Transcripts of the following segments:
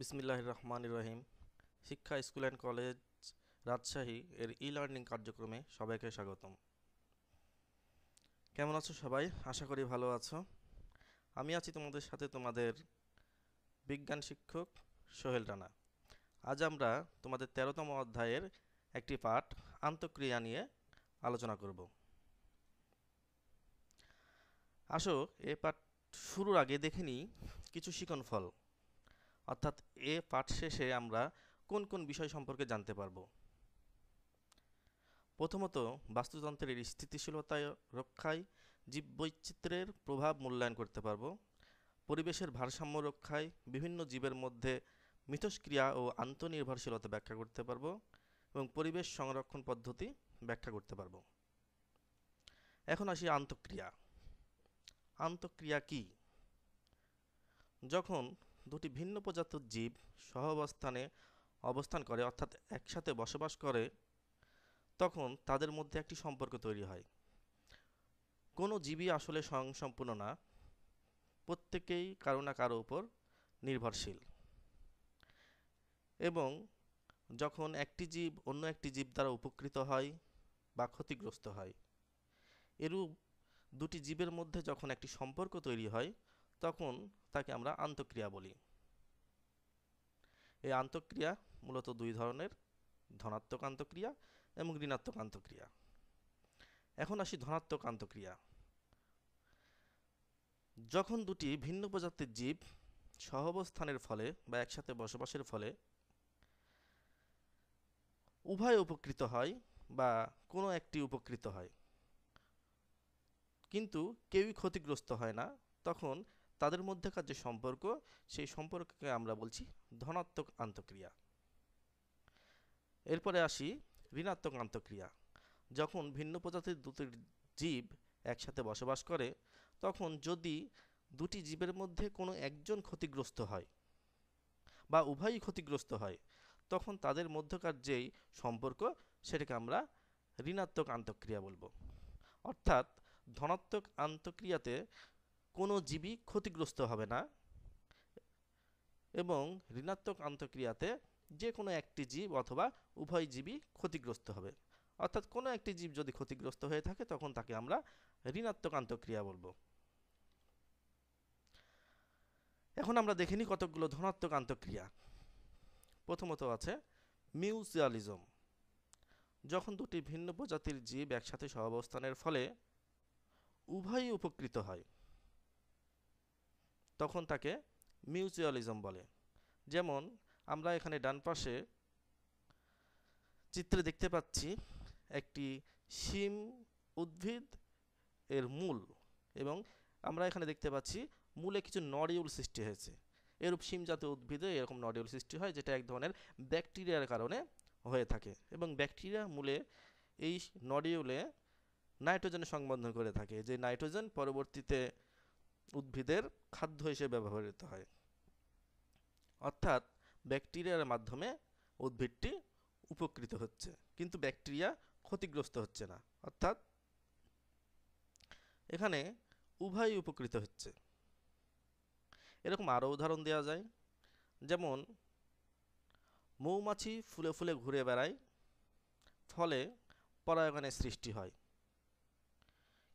বিসমিল্লাহ রহমান রহিম শিক্ষা school and college Rajshahi এর ই লার্নিং কার্যক্রমে সবাইকে স্বাগতম কেমন আছো সবাই আশা করি ভালো আছো আমি আছি তোমাদের সাথে তোমাদের বিজ্ঞান শিক্ষক সোহেল রানা আজ আমরা তোমাদের তেরোতম অধ্যায়ের একটি পাঠ আন্তঃক্রিয়া নিয়ে আলোচনা করব আসো এ পাঠ শুরুর আগে দেখে নিই কিছু শিকন ফল অর্থাৎ এ পাঠ শেষে আমরা কোন কোন বিষয় সম্পর্কে জানতে পারব প্রথমত বাস্তুতন্ত্রের স্থিতিশীলতা রক্ষায় জীববৈচিত্র্যের প্রভাব মূল্যায়ন করতে পারব পরিবেশের ভারসাম্য রক্ষায় বিভিন্ন জীবের মধ্যে মিথস্ক্রিয়া ও আন্তনির্ভরশীলতা ব্যাখ্যা করতে পারব এবং পরিবেশ সংরক্ষণ পদ্ধতি ব্যাখ্যা করতে পারব এখন আসি আন্তঃক্রিয়া আন্তঃক্রিয়া কি যখন দুটি ভিন্ন প্রজাতির জীব সহবস্থানে অবস্থান করে অর্থাৎ একসাথে বসবাস করে তখন তাদের মধ্যে একটি সম্পর্ক তৈরি হয় কোনো জীবই আসলে স্বয়ংসম্পূর্ণ না প্রত্যেকেই কারো না কারো উপর নির্ভরশীল এবং যখন একটি জীব অন্য একটি জীব দ্বারা উপকৃত হয় বা ক্ষতিগ্রস্ত হয় এরূপ দুটি জীবের মধ্যে যখন একটি সম্পর্ক তৈরি হয় তখন তাকে আমরা আন্তঃক্রিয়া বলি এই আন্তঃক্রিয়া মূলত দুই ধরনের ধনাত্মক আন্তঃক্রিয়া এবং ঋণাত্মক আন্তঃক্রিয়া এখন আসি ধনাত্মক আন্তঃক্রিয়া যখন দুটি ভিন্ন প্রজাতির জীব সহবস্থানের ফলে বা একসাথে বসবাসের ফলে উভয় উপকৃত হয় বা কোনো একটি উপকৃত হয় কিন্তু কেউই ক্ষতিগ্রস্ত হয় না তখন তাদের মধ্যেকার যে সম্পর্ক সেই সম্পর্ককে আমরা বলছি ধনাত্মক আন্তক্রিয়া এরপরে আসি ঋণাত্মক আন্তক্রিয়া যখন ভিন্ন প্রজাতির দুটি জীব একসাথে বসবাস করে তখন যদি দুটি জীবের মধ্যে কোনো একজন ক্ষতিগ্রস্ত হয় বা উভয়ই ক্ষতিগ্রস্ত হয় তখন তাদের মধ্যকার যেই সম্পর্ক সেটাকে আমরা ঋণাত্মক আন্তঃক্রিয়া বলবো অর্থাৎ ধনাত্মক আন্তঃক্রিয়াতে কোনো জীবই ক্ষতিগ্রস্ত হবে না এবং ঋণাত্মক আন্তক্রিয়াতে যে কোনো একটি জীব অথবা উভয় জীবই ক্ষতিগ্রস্ত হবে অর্থাৎ কোনো একটি জীব যদি ক্ষতিগ্রস্ত হয়ে থাকে তখন তাকে আমরা ঋণাত্মক আন্তক্রিয়া বলবো এখন আমরা দেখিনি কতকগুলো ধনাত্মক আন্তক্রিয়া প্রথমত আছে মিউচুয়ালিজম যখন দুটি ভিন্ন প্রজাতির জীব একসাথে সহাবস্থানের ফলে উভয়ই উপকৃত হয় তখন তাকে মিউচুয়ালিজম বলে যেমন আমরা এখানে ডান পাশে চিত্রে দেখতে পাচ্ছি একটি শিম উদ্ভিদ এর মূল এবং আমরা এখানে দেখতে পাচ্ছি মূলে কিছু নডিউল সৃষ্টি হয়েছে এরূপ শিম জাতীয় উদ্ভিদে এরকম নডিউল সৃষ্টি হয় যেটা এক ধরনের ব্যাকটেরিয়ার কারণে হয়ে থাকে এবং ব্যাকটেরিয়া মূলে এই নডিউলে নাইট্রোজেনের সংবন্ধন করে থাকে যে নাইট্রোজেন পরবর্তীতে উদ্ভিদের খাদ্য হিসেবে ব্যবহৃত হয় অর্থাৎ ব্যাকটেরিয়ার মাধ্যমে উদ্ভিদটি উপকৃত হচ্ছে কিন্তু ব্যাকটেরিয়া ক্ষতিগ্রস্ত হচ্ছে না অর্থাৎ এখানে উভয়ই উপকৃত হচ্ছে এরকম আরও উদাহরণ দেওয়া যায় যেমন মৌমাছি ফুলে ফুলে ঘুরে বেড়ায় ফলে পরাগায়নের সৃষ্টি হয়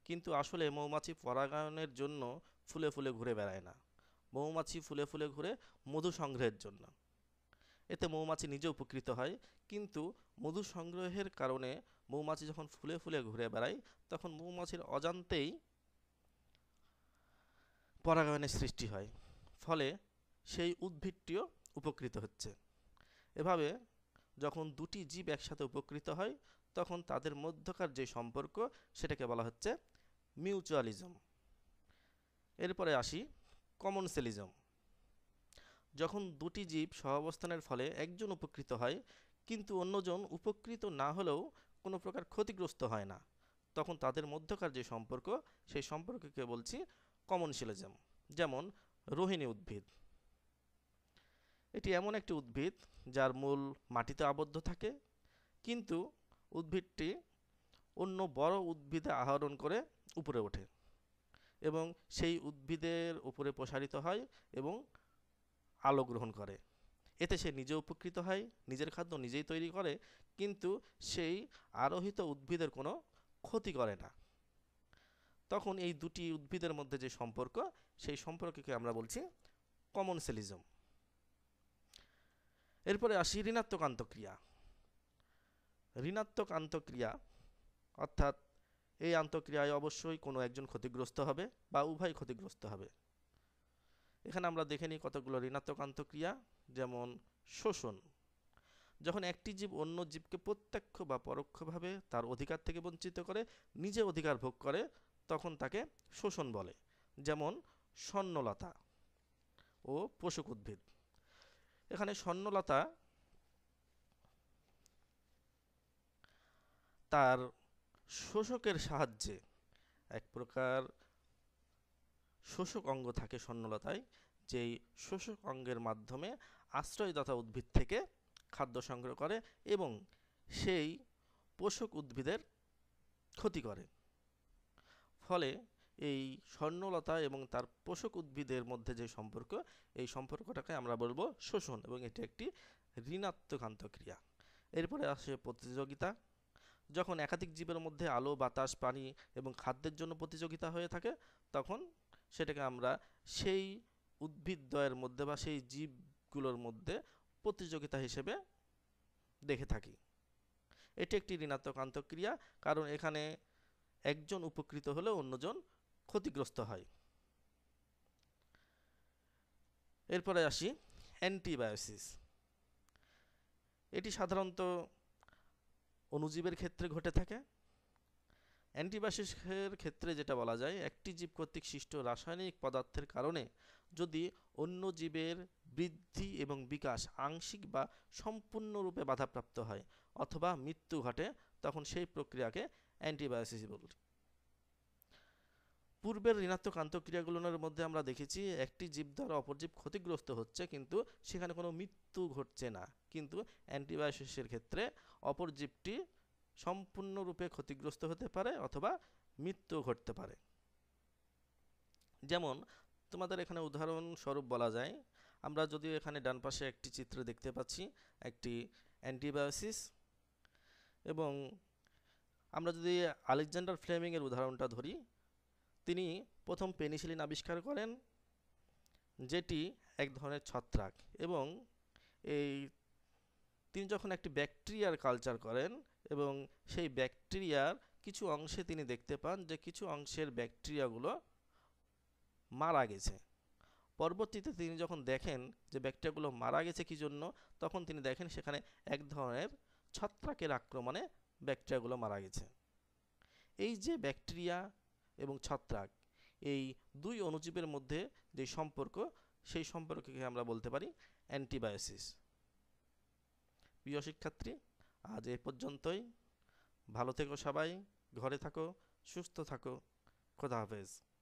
কিন্তু আসলে মৌমাছি পরাগায়নের জন্য ফুলে ফুলে ঘুরে বেড়ায় না মৌমাছি ফুলে ফুলে ঘুরে মধু সংগ্রহের জন্য এতে মৌমাছি নিজে উপকৃত হয় কিন্তু মধু সংগ্রহের কারণে মৌমাছি যখন ফুলে ফুলে ঘুরে বেড়ায় তখন মৌমাছির অজান্তেই পরাগায়নের সৃষ্টি হয় ফলে সেই উদ্ভিদটিও উপকৃত হচ্ছে এভাবে যখন দুটি জীব একসাথে উপকৃত হয় তখন তাদের মধ্যকার যে সম্পর্ক সেটাকে বলা হচ্ছে মিউচুয়ালিজম এরপরে আসি কমন সেলিজম যখন দুটি জীব সহাবস্থানের ফলে একজন উপকৃত হয় কিন্তু অন্যজন উপকৃত না হলেও কোনো প্রকার ক্ষতিগ্রস্ত হয় না তখন তাদের মধ্যকার যে সম্পর্ক সেই সম্পর্ককে বলছি কমন সেলিজম যেমন রোহিণী উদ্ভিদ এটি এমন একটি উদ্ভিদ যার মূল মাটিতে আবদ্ধ থাকে কিন্তু উদ্ভিদটি অন্য বড় উদ্ভিদে আহরণ করে উপরে ওঠে এবং সেই উদ্ভিদের উপরে প্রসারিত হয় এবং আলো গ্রহণ করে এতে সে নিজে উপকৃত হয় নিজের খাদ্য নিজেই তৈরি করে কিন্তু সেই আরোহিত উদ্ভিদের কোনো ক্ষতি করে না তখন এই দুটি উদ্ভিদের মধ্যে যে সম্পর্ক সেই সম্পর্ককে আমরা বলছি কমন সেলিজম এরপরে আসি ঋণাত্মক আন্তক্রিয়া ঋণাত্মক আন্তক্রিয়া অর্থাৎ এই আন্তঃক্রিয়ায় অবশ্যই কোনো একজন ক্ষতিগ্রস্ত হবে বা উভয় ক্ষতিগ্রস্ত হবে এখানে আমরা দেখে নিই কতগুলো ঋণাত্মক আন্তঃক্রিয়া যেমন শোষণ যখন একটি জীব অন্য জীবকে প্রত্যক্ষ বা পরোক্ষভাবে তার অধিকার থেকে বঞ্চিত করে নিজে অধিকার ভোগ করে তখন তাকে শোষণ বলে যেমন স্বর্ণলতা ও পোষক উদ্ভিদ এখানে স্বর্ণলতা তার শোষকের সাহায্যে এক প্রকার শোষক অঙ্গ থাকে স্বর্ণলতায় যেই শোষক অঙ্গের মাধ্যমে আশ্রয়দাতা উদ্ভিদ থেকে খাদ্য সংগ্রহ করে এবং সেই পোষক উদ্ভিদের ক্ষতি করে ফলে এই স্বর্ণলতা এবং তার পোষক উদ্ভিদের মধ্যে যে সম্পর্ক এই সম্পর্কটাকে আমরা বলবো শোষণ এবং এটি একটি ঋণাত্মক আন্তক্রিয়া এরপরে আসে প্রতিযোগিতা যখন একাধিক জীবের মধ্যে আলো বাতাস পানি এবং খাদ্যের জন্য প্রতিযোগিতা হয়ে থাকে তখন সেটাকে আমরা সেই উদ্ভিদদ্বয়ের মধ্যে বা সেই জীবগুলোর মধ্যে প্রতিযোগিতা হিসেবে দেখে থাকি এটি একটি ঋণাত্মক আন্তঃক্রিয়া কারণ এখানে একজন উপকৃত হলে অন্যজন ক্ষতিগ্রস্ত হয় এরপরে আসি অ্যান্টিবায়োসিস এটি সাধারণত অনুজীবের ক্ষেত্রে ঘটে থাকে অ্যান্টিবায়োটিক্সের ক্ষেত্রে যেটা বলা যায় একটি জীব কর্তৃক সৃষ্ট রাসায়নিক পদার্থের কারণে যদি অন্য জীবের বৃদ্ধি এবং বিকাশ আংশিক বা সম্পূর্ণরূপে বাধাপ্রাপ্ত হয় অথবা মৃত্যু ঘটে তখন সেই প্রক্রিয়াকে অ্যান্টিবায়োসিস বলি পূর্বের ঋণাত্মক আন্তঃক্রিয়াগুলোর মধ্যে আমরা দেখেছি একটি জীব দ্বারা অপর জীব ক্ষতিগ্রস্ত হচ্ছে কিন্তু সেখানে কোনো মৃত্যু ঘটছে না কিন্তু অ্যান্টিবায়োসিসের ক্ষেত্রে অপর জীবটি সম্পূর্ণরূপে ক্ষতিগ্রস্ত হতে পারে অথবা মৃত্যু ঘটতে পারে যেমন তোমাদের এখানে উদাহরণস্বরূপ বলা যায় আমরা যদি এখানে ডান পাশে একটি চিত্র দেখতে পাচ্ছি একটি অ্যান্টিবায়োসিস এবং আমরা যদি আলেকজান্ডার ফ্লেমিংয়ের উদাহরণটা ধরি তিনি প্রথম পেনিসিলিন আবিষ্কার করেন যেটি এক ধরনের ছত্রাক এবং এই তিনি যখন একটি ব্যাকটেরিয়ার কালচার করেন এবং সেই ব্যাকটেরিয়ার কিছু অংশে তিনি দেখতে পান যে কিছু অংশের ব্যাকটেরিয়াগুলো মারা গেছে পরবর্তীতে তিনি যখন দেখেন যে ব্যাকটেরিয়াগুলো মারা গেছে কী জন্য তখন তিনি দেখেন সেখানে এক ধরনের ছত্রাকের আক্রমণে ব্যাকটেরিয়াগুলো মারা গেছে এই যে ব্যাকটেরিয়া এবং ছত্রাক এই দুই অণুজীবের মধ্যে যে সম্পর্ক সেই সম্পর্ককে আমরা বলতে পারি অ্যান্টিবায়োসিস প্রিয় শিক্ষার্থী আজ এ পর্যন্তই ভালো থেকো সবাই ঘরে থাকো সুস্থ থাকো খোদা হাফেজ